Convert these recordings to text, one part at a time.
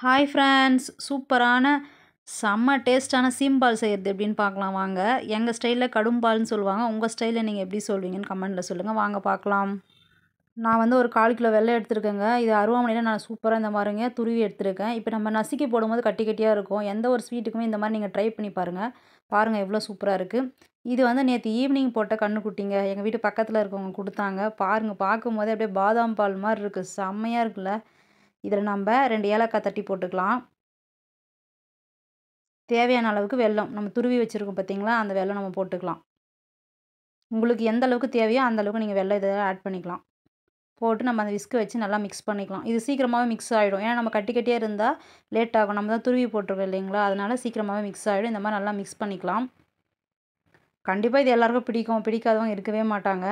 hi friends சூப்பரான செம்ம டேஸ்ட்டான சீம்பால் செய்கிறது எப்படின்னு பார்க்கலாம் வாங்க எங்கள் ஸ்டைலில் கடும்பால்னு சொல்லுவாங்க உங்கள் ஸ்டைலில் நீங்கள் எப்படி சொல்வீங்கன்னு கமெண்ட்டில் சொல்லுங்கள் வாங்க பார்க்கலாம் நான் வந்து ஒரு கால் கிலோ வெள்ளை எடுத்துருக்கேங்க இது அருவாமனையில் நான் சூப்பராக இந்த மாதிரிங்க துருவி எடுத்துருக்கேன் இப்போ நம்ம நசுக்கி போடும்போது கட்டி கட்டியாக இருக்கும் எந்த ஒரு ஸ்வீட்டுக்குமே இந்த மாதிரி நீங்கள் ட்ரை பண்ணி பாருங்கள் பாருங்கள் எவ்வளோ சூப்பராக இருக்குது இது வந்து நேற்று ஈவினிங் போட்ட குட்டிங்க எங்கள் வீட்டு பக்கத்தில் இருக்கவங்க கொடுத்தாங்க பாருங்கள் பார்க்கும்போதே அப்படியே பாதாம் பால் மாதிரி இருக்குது செம்மையாக இருக்குல்ல இதில் நம்ம ரெண்டு ஏலக்காய் தட்டி போட்டுக்கலாம் தேவையான அளவுக்கு வெள்ளம் நம்ம துருவி வச்சுருக்கோம் பார்த்திங்களா அந்த வெல்லம் நம்ம போட்டுக்கலாம் உங்களுக்கு எந்த அளவுக்கு தேவையோ அந்த அளவுக்கு நீங்கள் வெள்ளம் இதை ஆட் பண்ணிக்கலாம் போட்டு நம்ம அந்த விஸ்க்கு வச்சு நல்லா மிக்ஸ் பண்ணிக்கலாம் இது சீக்கிரமாகவே மிக்ஸ் ஆகிடும் ஏன்னா நம்ம கட்டி கட்டியாக இருந்தால் லேட் ஆகும் நம்ம தான் துருவி போட்டிருக்கோம் இல்லைங்களா அதனால் சீக்கிரமாகவே மிக்ஸ் ஆகிடும் இந்த மாதிரி நல்லா மிக்ஸ் பண்ணிக்கலாம் கண்டிப்பாக இது எல்லாேருக்கும் பிடிக்கும் பிடிக்காதவங்க இருக்கவே மாட்டாங்க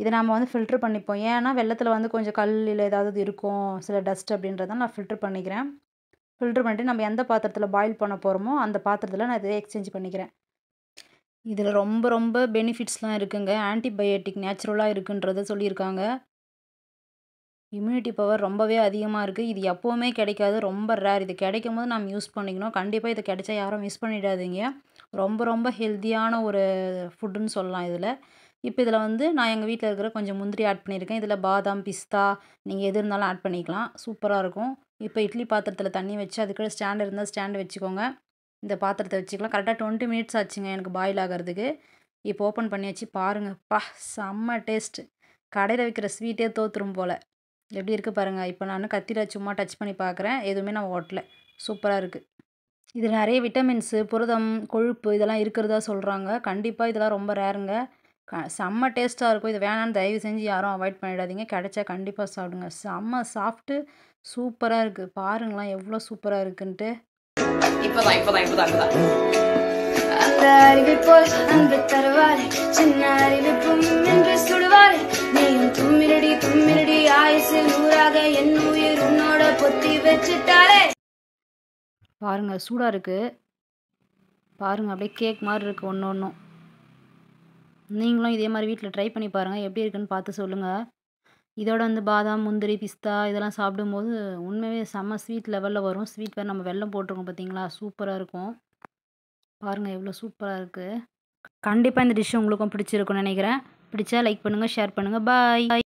இதை நாம் வந்து ஃபில்ட்ரு பண்ணிப்போம் ஏன்னா வெள்ளத்தில் வந்து கொஞ்சம் கல் இல்லை ஏதாவது இருக்கும் சில டஸ்ட் அப்படின்றத நான் ஃபில்ட்ரு பண்ணிக்கிறேன் ஃபில்ட்ரு பண்ணிட்டு நம்ம எந்த பாத்திரத்தில் பாயில் பண்ண போகிறோமோ அந்த பாத்திரத்தில் நான் இதை எக்ஸ்சேஞ்ச் பண்ணிக்கிறேன் இதில் ரொம்ப ரொம்ப பெனிஃபிட்ஸ்லாம் இருக்குங்க ஆன்டிபயோட்டிக் நேச்சுரலாக இருக்குன்றத சொல்லியிருக்காங்க இம்யூனிட்டி பவர் ரொம்பவே அதிகமாக இருக்குது இது எப்போவுமே கிடைக்காது ரொம்ப ரேர் இது கிடைக்கும் போது நம்ம யூஸ் பண்ணிக்கணும் கண்டிப்பாக இது கிடைச்சா யாரும் மிஸ் பண்ணிடாதீங்க ரொம்ப ரொம்ப ஹெல்த்தியான ஒரு ஃபுட்டுன்னு சொல்லலாம் இதில் இப்போ இதில் வந்து நான் எங்கள் வீட்டில் இருக்கிற கொஞ்சம் முந்திரி ஆட் பண்ணியிருக்கேன் இதில் பாதாம் பிஸ்தா நீங்கள் எது இருந்தாலும் ஆட் பண்ணிக்கலாம் சூப்பராக இருக்கும் இப்போ இட்லி பாத்திரத்தில் தண்ணி வச்சு அதுக்குள்ளே ஸ்டாண்ட் இருந்தால் ஸ்டாண்டு வச்சுக்கோங்க இந்த பாத்திரத்தை வச்சுக்கலாம் கரெக்டாக டுவெண்ட்டி மினிட்ஸ் ஆச்சுங்க எனக்கு பாயில் ஆகிறதுக்கு இப்போ ஓப்பன் பண்ணியாச்சு பாருங்கள் பா செம்ம டேஸ்ட்டு கடையில் வைக்கிற ஸ்வீட்டே தோற்றுரும் போல் எப்படி இருக்குது பாருங்கள் இப்போ நான் கத்தியில் சும்மா டச் பண்ணி பார்க்குறேன் எதுவுமே நான் ஓட்டலை சூப்பராக இருக்குது இது நிறைய விட்டமின்ஸு புரதம் கொழுப்பு இதெல்லாம் இருக்கிறதா சொல்கிறாங்க கண்டிப்பாக இதெல்லாம் ரொம்ப ரேருங்க க செம்ம டேஸ்ட்டாக இருக்கும் இது வேணான்னு தயவு செஞ்சு யாரும் அவாய்ட் பண்ணிடாதீங்க கிடைச்சா கண்டிப்பாக சாப்பிடுங்க செம்ம சாஃப்ட்டு சூப்பராக இருக்குது பாருங்களேன் எவ்வளோ சூப்பராக இருக்குன்ட்டு அந்த உயிர் உன்னோட பொத்தி பாருங்க சூடாக இருக்குது பாருங்க அப்படியே கேக் மாதிரி இருக்குது ஒன்று ஒன்றும் நீங்களும் இதே மாதிரி வீட்டில் ட்ரை பண்ணி பாருங்கள் எப்படி இருக்குன்னு பார்த்து சொல்லுங்கள் இதோட வந்து பாதாம் முந்திரி பிஸ்தா இதெல்லாம் சாப்பிடும்போது உண்மையே செம்ம ஸ்வீட் லெவலில் வரும் ஸ்வீட் வேறு நம்ம வெள்ளம் போட்டிருக்கோம் பார்த்தீங்களா சூப்பராக இருக்கும் பாருங்கள் எவ்வளோ சூப்பராக இருக்குது கண்டிப்பாக இந்த டிஷ் உங்களுக்கும் பிடிச்சிருக்குன்னு நினைக்கிறேன் பிடிச்சா லைக் பண்ணுங்கள் ஷேர் பண்ணுங்கள் பாய்